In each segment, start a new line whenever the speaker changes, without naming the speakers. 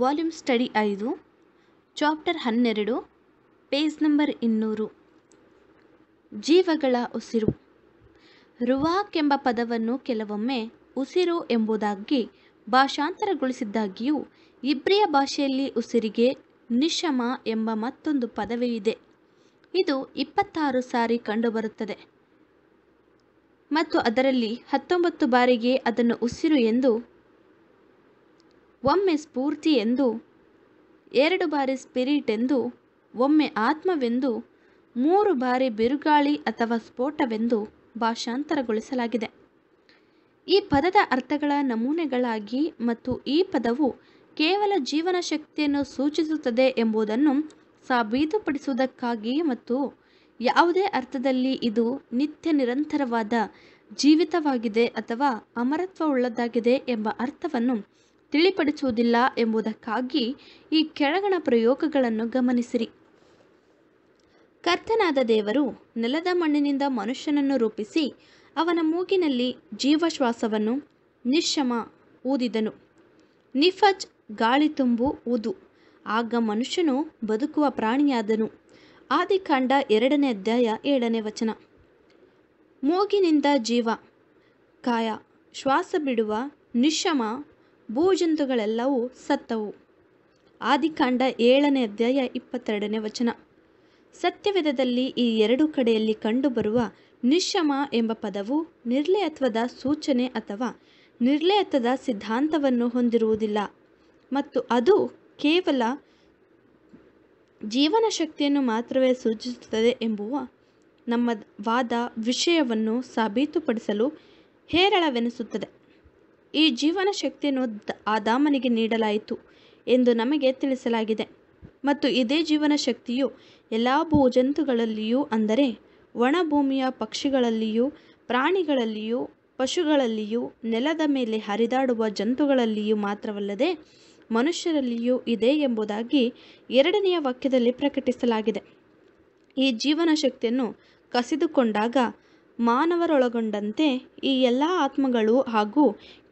volume study ಐದು chapter ಹನ್ನೆರಡು page number ಇನ್ನೂರು ಜೀವಗಳ ಉಸಿರು ರುವಾಕ್ ಎಂಬ ಪದವನ್ನು ಕೆಲವೊಮ್ಮೆ ಉಸಿರು ಎಂಬುದಾಗಿ ಭಾಷಾಂತರಗೊಳಿಸಿದ್ದಾಗಿಯೂ ಇಬ್ರಿಯ ಭಾಷೆಯಲ್ಲಿ ಉಸಿರಿಗೆ ನಿಶಮ ಎಂಬ ಮತ್ತೊಂದು ಇದೆ ಇದು ಇಪ್ಪತ್ತಾರು ಸಾರಿ ಕಂಡುಬರುತ್ತದೆ ಮತ್ತು ಅದರಲ್ಲಿ ಹತ್ತೊಂಬತ್ತು ಬಾರಿಗೆ ಅದನ್ನು ಉಸಿರು ಎಂದು ಒಮ್ಮೆ ಸ್ಫೂರ್ತಿ ಎಂದು ಎರಡು ಬಾರಿ ಸ್ಪಿರಿಟ್ ಎಂದು ಒಮ್ಮೆ ಆತ್ಮವೆಂದು ಮೂರು ಬಾರಿ ಬಿರುಗಾಳಿ ಅಥವಾ ಸ್ಫೋಟವೆಂದು ಭಾಷಾಂತರಗೊಳಿಸಲಾಗಿದೆ ಈ ಪದದ ಅರ್ಥಗಳ ನಮೂನೆಗಳಾಗಿ ಮತ್ತು ಈ ಪದವು ಕೇವಲ ಜೀವನ ಶಕ್ತಿಯನ್ನು ಸೂಚಿಸುತ್ತದೆ ಎಂಬುದನ್ನು ಸಾಬೀತುಪಡಿಸುವುದಕ್ಕಾಗಿ ಮತ್ತು ಯಾವುದೇ ಅರ್ಥದಲ್ಲಿ ಇದು ನಿತ್ಯ ನಿರಂತರವಾದ ಜೀವಿತವಾಗಿದೆ ಅಥವಾ ಅಮರತ್ವವುಳ್ಳದ್ದಾಗಿದೆ ಎಂಬ ಅರ್ಥವನ್ನು ತಿಳಿಪಡಿಸುವುದಿಲ್ಲ ಎಂಬುದಕ್ಕಾಗಿ ಈ ಕೆಳಗಣ ಪ್ರಯೋಗಗಳನ್ನು ಗಮನಿಸಿರಿ ಕರ್ತನಾದ ದೇವರು ನೆಲದ ಮಣ್ಣಿನಿಂದ ಮನುಷ್ಯನನ್ನು ರೂಪಿಸಿ ಅವನ ಮೂಗಿನಲ್ಲಿ ಜೀವಶ್ವಾಸವನ್ನು ನಿಶಮ ಊದಿದನು ನಿಫಜ್ ಗಾಳಿ ತುಂಬು ಊದು ಆಗ ಮನುಷ್ಯನು ಬದುಕುವ ಪ್ರಾಣಿಯಾದನು ಆದಿಕಾಂಡ ಎರಡನೇ ಅಧ್ಯಾಯ ಏಳನೇ ವಚನ ಮೂಗಿನಿಂದ ಜೀವ ಕಾಯ ಶ್ವಾಸ ಬಿಡುವ ನಿಶಮ ಭೂಜಂತುಗಳೆಲ್ಲವೂ ಸತ್ತವು ಆದಿಕಾಂಡ ಏಳನೇ ಅಧ್ಯಾಯ ಇಪ್ಪತ್ತೆರಡನೇ ವಚನ ಸತ್ಯವಿಧದಲ್ಲಿ ಈ ಎರಡು ಕಡೆಯಲ್ಲಿ ಕಂಡುಬರುವ ನಿಶಮ ಎಂಬ ಪದವು ನಿರ್ಲಯತ್ವದ ಸೂಚನೆ ಅಥವಾ ನಿರ್ಲಯತ್ವದ ಸಿದ್ಧಾಂತವನ್ನು ಹೊಂದಿರುವುದಿಲ್ಲ ಮತ್ತು ಅದು ಕೇವಲ ಜೀವನ ಶಕ್ತಿಯನ್ನು ಮಾತ್ರವೇ ಸೂಚಿಸುತ್ತದೆ ಎಂಬುವ ನಮ್ಮ ವಾದ ವಿಷಯವನ್ನು ಸಾಬೀತುಪಡಿಸಲು ಹೇರಳವೆನಿಸುತ್ತದೆ ಈ ಜೀವನ ಶಕ್ತಿಯನ್ನು ಆ ದಾಮನಿಗೆ ನೀಡಲಾಯಿತು ಎಂದು ನಮಗೆ ತಿಳಿಸಲಾಗಿದೆ ಮತ್ತು ಇದೇ ಜೀವನ ಶಕ್ತಿಯು ಎಲ್ಲ ಭೂಜಂತುಗಳಲ್ಲಿಯೂ ಅಂದರೆ ಒಣಭೂಮಿಯ ಪಕ್ಷಿಗಳಲ್ಲಿಯೂ ಪ್ರಾಣಿಗಳಲ್ಲಿಯೂ ಪಶುಗಳಲ್ಲಿಯೂ ನೆಲದ ಮೇಲೆ ಹರಿದಾಡುವ ಜಂತುಗಳಲ್ಲಿಯೂ ಮಾತ್ರವಲ್ಲದೆ ಮನುಷ್ಯರಲ್ಲಿಯೂ ಇದೆ ಎಂಬುದಾಗಿ ಎರಡನೆಯ ವಾಕ್ಯದಲ್ಲಿ ಪ್ರಕಟಿಸಲಾಗಿದೆ ಈ ಜೀವನ ಶಕ್ತಿಯನ್ನು ಕಸಿದುಕೊಂಡಾಗ ಮಾನವರೊಳಗೊಂಡಂತೆ ಈ ಎಲ್ಲ ಆತ್ಮಗಳು ಹಾಗೂ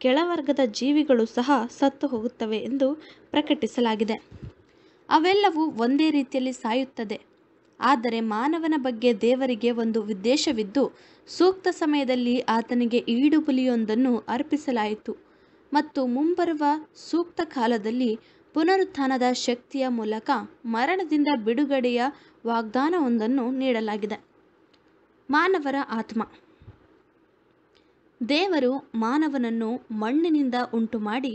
ಕೆಳವರ್ಗದ ಜೀವಿಗಳು ಸಹ ಸತ್ತು ಹೋಗುತ್ತವೆ ಎಂದು ಪ್ರಕಟಿಸಲಾಗಿದೆ ಅವೆಲ್ಲವೂ ಒಂದೇ ರೀತಿಯಲ್ಲಿ ಸಾಯುತ್ತದೆ ಆದರೆ ಮಾನವನ ಬಗ್ಗೆ ದೇವರಿಗೆ ಒಂದು ಉದ್ದೇಶವಿದ್ದು ಸೂಕ್ತ ಸಮಯದಲ್ಲಿ ಆತನಿಗೆ ಈಡುಬುಲಿಯೊಂದನ್ನು ಅರ್ಪಿಸಲಾಯಿತು ಮತ್ತು ಮುಂಬರುವ ಸೂಕ್ತ ಕಾಲದಲ್ಲಿ ಪುನರುತ್ಥಾನದ ಶಕ್ತಿಯ ಮೂಲಕ ಮರಣದಿಂದ ಬಿಡುಗಡೆಯ ವಾಗ್ದಾನವೊಂದನ್ನು ನೀಡಲಾಗಿದೆ ಮಾನವರ ಆತ್ಮ ದೇವರು ಮಾನವನನ್ನು ಮಣ್ಣಿನಿಂದ ಉಂಟು ಮಾಡಿ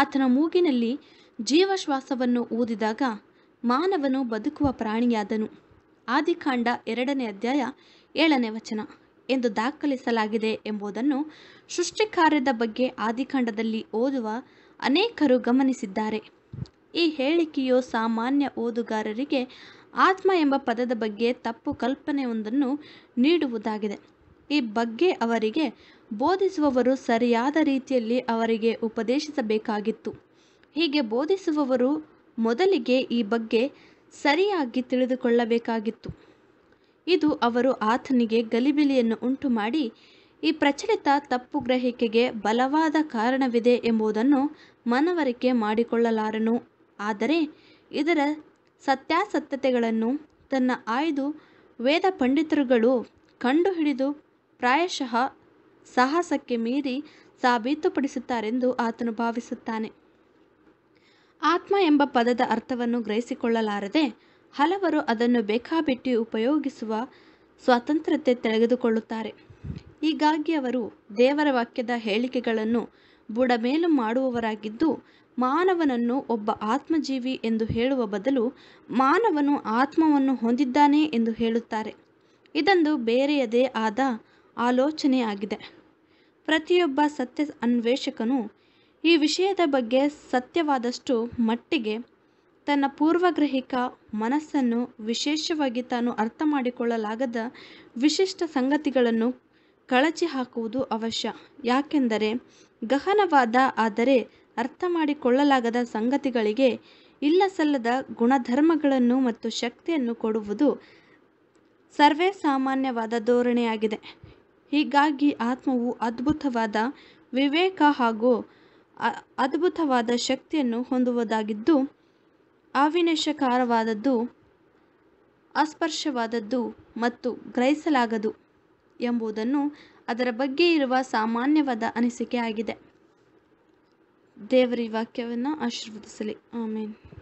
ಆತನ ಮೂಗಿನಲ್ಲಿ ಜೀವಶ್ವಾಸವನ್ನು ಊದಿದಾಗ ಮಾನವನು ಬದುಕುವ ಪ್ರಾಣಿಯಾದನು ಆದಿಕಾಂಡ ಎರಡನೇ ಅಧ್ಯಾಯ ಏಳನೇ ವಚನ ಎಂದು ದಾಖಲಿಸಲಾಗಿದೆ ಎಂಬುದನ್ನು ಸೃಷ್ಟಿಕಾರ್ಯದ ಬಗ್ಗೆ ಆದಿಕಾಂಡದಲ್ಲಿ ಓದುವ ಅನೇಕರು ಗಮನಿಸಿದ್ದಾರೆ ಈ ಹೇಳಿಕೆಯು ಸಾಮಾನ್ಯ ಓದುಗಾರರಿಗೆ ಆತ್ಮ ಎಂಬ ಪದದ ಬಗ್ಗೆ ತಪ್ಪು ಕಲ್ಪನೆಯೊಂದನ್ನು ನೀಡುವುದಾಗಿದೆ ಈ ಬಗ್ಗೆ ಅವರಿಗೆ ಬೋಧಿಸುವವರು ಸರಿಯಾದ ರೀತಿಯಲ್ಲಿ ಅವರಿಗೆ ಉಪದೇಶಿಸಬೇಕಾಗಿತ್ತು ಹೀಗೆ ಬೋಧಿಸುವವರು ಮೊದಲಿಗೆ ಈ ಬಗ್ಗೆ ಸರಿಯಾಗಿ ತಿಳಿದುಕೊಳ್ಳಬೇಕಾಗಿತ್ತು ಇದು ಅವರು ಆತನಿಗೆ ಗಲಿಬಿಲಿಯನ್ನು ಉಂಟು ಮಾಡಿ ಈ ಪ್ರಚಲಿತ ತಪ್ಪು ಗ್ರಹಿಕೆಗೆ ಬಲವಾದ ಕಾರಣವಿದೆ ಎಂಬುದನ್ನು ಮನವರಿಕೆ ಮಾಡಿಕೊಳ್ಳಲಾರನು ಆದರೆ ಇದರ ಸತ್ಯಾಸತ್ಯತೆಗಳನ್ನು ತನ್ನ ಆಯ್ದು ವೇದ ಪಂಡಿತರುಗಳು ಕಂಡುಹಿಡಿದು ಪ್ರಾಯಶಃ ಸಾಹಸಕ್ಕೆ ಮೀರಿ ಸಾಬೀತುಪಡಿಸುತ್ತಾರೆಂದು ಆತನು ಭಾವಿಸುತ್ತಾನೆ ಆತ್ಮ ಎಂಬ ಪದದ ಅರ್ಥವನ್ನು ಗ್ರಹಿಸಿಕೊಳ್ಳಲಾರದೆ ಹಲವರು ಅದನ್ನು ಬೇಕಾಬಿಟ್ಟಿ ಉಪಯೋಗಿಸುವ ಸ್ವಾತಂತ್ರ್ಯತೆ ತೆಗೆದುಕೊಳ್ಳುತ್ತಾರೆ ಹೀಗಾಗಿ ಅವರು ದೇವರ ವಾಕ್ಯದ ಹೇಳಿಕೆಗಳನ್ನು ಬುಡಮೇಲು ಮಾಡುವವರಾಗಿದ್ದು ಮಾನವನನ್ನು ಒಬ್ಬ ಆತ್ಮಜೀವಿ ಎಂದು ಹೇಳುವ ಬದಲು ಮಾನವನು ಆತ್ಮವನ್ನು ಹೊಂದಿದ್ದಾನೆ ಎಂದು ಹೇಳುತ್ತಾರೆ ಇದೊಂದು ಬೇರೆಯದೇ ಆದ ಆಲೋಚನೆಯಾಗಿದೆ ಪ್ರತಿಯೊಬ್ಬ ಸತ್ಯ ಅನ್ವೇಷಕನು ಈ ವಿಷಯದ ಬಗ್ಗೆ ಸತ್ಯವಾದಷ್ಟು ಮಟ್ಟಿಗೆ ತನ್ನ ಪೂರ್ವಗ್ರಹಿಕ ಮನಸ್ಸನ್ನು ವಿಶೇಷವಾಗಿ ತಾನು ಅರ್ಥ ಮಾಡಿಕೊಳ್ಳಲಾಗದ ವಿಶಿಷ್ಟ ಸಂಗತಿಗಳನ್ನು ಕಳಚಿ ಹಾಕುವುದು ಅವಶ್ಯ ಯಾಕೆಂದರೆ ಗಹನವಾದ ಆದರೆ ಅರ್ಥ ಮಾಡಿಕೊಳ್ಳಲಾಗದ ಸಂಗತಿಗಳಿಗೆ ಇಲ್ಲ ಸಲ್ಲದ ಗುಣಧರ್ಮಗಳನ್ನು ಮತ್ತು ಶಕ್ತಿಯನ್ನು ಕೊಡುವುದು ಸರ್ವೇ ಸಾಮಾನ್ಯವಾದ ಧೋರಣೆಯಾಗಿದೆ ಹೀಗಾಗಿ ಆತ್ಮವು ಅದ್ಭುತವಾದ ವಿವೇಕ ಹಾಗೂ ಅದ್ಭುತವಾದ ಶಕ್ತಿಯನ್ನು ಹೊಂದುವುದಾಗಿದ್ದು ಅವಿನಶಕಾರವಾದದ್ದು ಅಸ್ಪರ್ಶವಾದದ್ದು ಮತ್ತು ಗ್ರಹಿಸಲಾಗದು ಎಂಬುದನ್ನು ಅದರ ಬಗ್ಗೆ ಇರುವ ಸಾಮಾನ್ಯವಾದ ಅನಿಸಿಕೆ ಆಗಿದೆ ದೇವರ ಈ ವಾಕ್ಯವನ್ನು ಆಶೀರ್ವದಿಸಲಿ ಆಮೇಲೆ